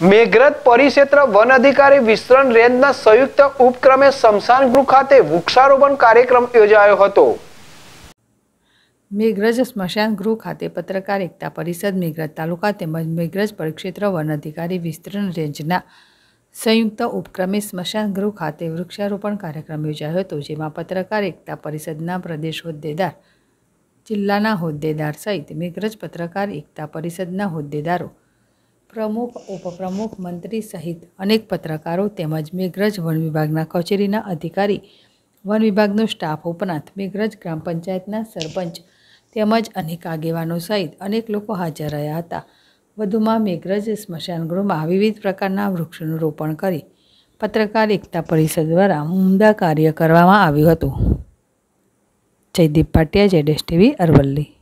Meghraj પરિક્ષેત્ર one અધિકારી વિસ્તરણ રેન્જના સંયુક્ત ઉપક્રમે સ્મશાન ગૃહ ખાતે વૃક્ષારોપણ કાર્યક્રમ યોજાયો હતો મેઘરજ સ્મશાન ગૃહ ખાતે પત્રકાર એકતા પરિષદ મેઘરજ તાલુકા તેમજ મેઘરજ પરિક્ષેત્ર વન અધિકારી વિસ્તરણ રેન્જના સંયુક્ત ઉપક્રમે સ્મશાન ગૃહ ખાતે વૃક્ષારોપણ કાર્યક્રમ યોજાયો હતો જેમાં પત્રકાર એકતા પરિષદના પ્રદેશ હોદ્દેદાર જિલ્લાના હોદ્દેદાર સહિત મેઘરજ પત્રકાર એકતા પરિષદના હોદ્દેદારો પ્રમુખ ઉપપ્રમુખ મંત્રી સહિત અનેક પત્રકારો તેમજ મેઘરજ વન વિભાગના કચેરીના અધિકારી વન વિભાગનો સ્ટાફ ઉપરાંત મેઘરજ ગ્રામ પંચાયતના સરપંચ તેમજ અનેક આગેવાનો સહિત અનેક લોકો હાજર રહ્યા હતા વધુમાં મેઘરજ સ્મશાનગૃહમાં વિવિધ પ્રકારના વૃક્ષોનું રોપણ કરી પત્રકાર એકતા પરિષદ દ્વારા ઉમદા કાર્ય કરવામાં આવ્યું હતું જયદીપ પાટિયા જેડેશ ટીવી અરવલ્લી